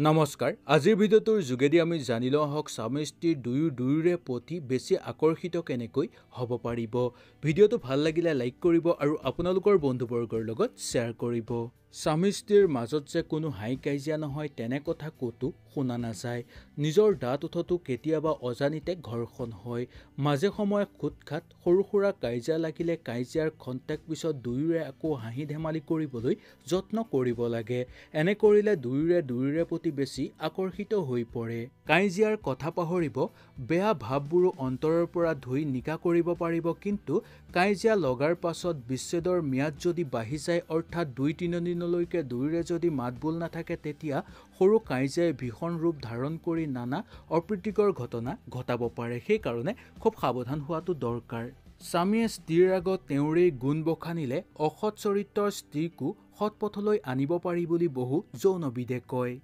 নমস্কাৰ আজিৰ ভিডিঅ'টোৰ যোগেদি আমি জানি লওঁ আহক স্বামী স্ত্ৰীৰ দুয়ো দুয়োৰে প্ৰতি বেছি আকৰ্ষিত কেনেকৈ হ'ব পাৰিব ভিডিঅ'টো ভাল লাগিলে লাইক কৰিব আৰু আপোনালোকৰ বন্ধুবৰ্গৰ লগত শ্বেয়াৰ কৰিব স্বামীস্ত্ৰীৰ মাজত যে কোনো হাই কাজিয়া নহয় তেনে কথা ক'তো শুনা নাযায় নিজৰ দাঁত উঠতো কেতিয়াবা অজানিতে ঘৰখন হয় মাজে সময়ে খোট খাত সৰু সুৰা কাজিয়া লাগিলে কাজিয়াৰ খন্তেক পিছত দুয়োৰে আকৌ হাঁহি ধেমালি কৰিবলৈ যত্ন কৰিব লাগে এনে কৰিলে দুয়োৰে দুয়োৰে প্ৰতি বেছি আকৰ্ষিত হৈ পৰে কাজিয়াৰ কথা পাহৰিব বেয়া ভাৱবোৰো অন্তৰৰ পৰা ধুই নিকা কৰিব পাৰিব কিন্তু কাজিয়া লগাৰ পাছত বিচ্ছেদৰ ম্যাদ যদি বাঢ়ি যায় অৰ্থাৎ দুই তিনিদিন দিনলৈকে দুয়োৰে যদি মাত বোল নাথাকে তেতিয়া সৰু কাইজাই ভীষণ ৰূপ ধাৰণ কৰি নানা অপ্ৰীতিকৰ ঘটনা ঘটাব পাৰে সেইকাৰণে খুব সাৱধান হোৱাটো দৰকাৰ স্বামীয়ে স্ত্ৰীৰ আগত তেওঁৰেই গুণ বখানিলে অসৎ চৰিত্ৰৰ স্ত্ৰীকো সৎপথলৈ আনিব পাৰি বুলি বহু যৌনবিদে কয়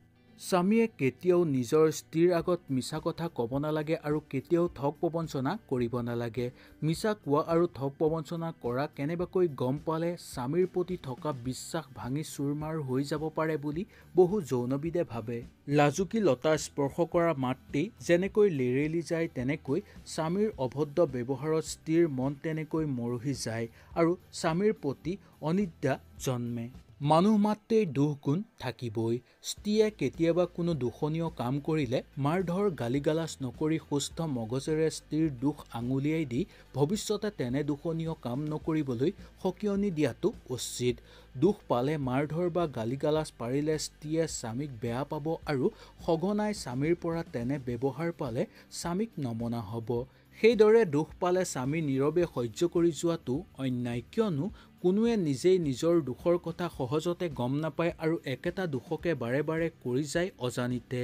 স্বামীয়ে কেতিয়াও নিজৰ স্ত্ৰীৰ আগত মিছা কথা ক'ব নালাগে আৰু কেতিয়াও ঠগ প্ৰবঞ্চনা কৰিব নালাগে মিছা কোৱা আৰু ঠগ প্ৰবঞ্চনা কৰা কেনেবাকৈ গম পালে স্বামীৰ প্ৰতি থকা বিশ্বাস ভাঙি চুৰমাৰ হৈ যাব পাৰে বুলি বহু যৌনবিদে ভাবে লাজুকী লতাৰ স্পৰ্শ কৰা মাতৃ যেনেকৈ লেৰেলি যায় তেনেকৈ স্বামীৰ অভদ্ৰ ব্যৱহাৰত স্ত্ৰীৰ মন তেনেকৈ মৰহি যায় আৰু স্বামীৰ প্ৰতি অনিদ্ৰা জন্মে মানুহ মাত্ৰেই দুখ গুণ থাকিবই স্ত্ৰীয়ে কেতিয়াবা কোনো দূষণীয় কাম কৰিলে মাৰধৰ গালি গালাজ নকৰি সুস্থ মগজেৰে স্ত্ৰীৰ দুখ আঙুলিয়াই দি ভৱিষ্যতে তেনে দূষণীয় কাম নকৰিবলৈ সকিয়নি দিয়াটো উচিত দুখ পালে মাৰধৰ বা গালি গালাজ পাৰিলে স্ত্ৰীয়ে স্বামীক বেয়া পাব আৰু সঘনাই স্বামীৰ পৰা তেনে ব্যৱহাৰ পালে স্বামীক নমনা হ'ব সেইদৰে দুখ পালে স্বামী নীৰৱে সহ্য কৰি যোৱাটো অন্যায় কিয়নো কোনোৱে নিজেই নিজৰ দুখৰ কথা সহজতে গম নাপায় আৰু একেটা দুখকে বাৰে বাৰে কৰি যায় অজানিতে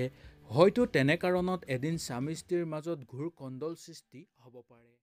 হয়তো তেনে কাৰণত এদিন স্বামী স্ত্ৰীৰ মাজত ঘূৰ কণ্ডল সৃষ্টি হ'ব পাৰে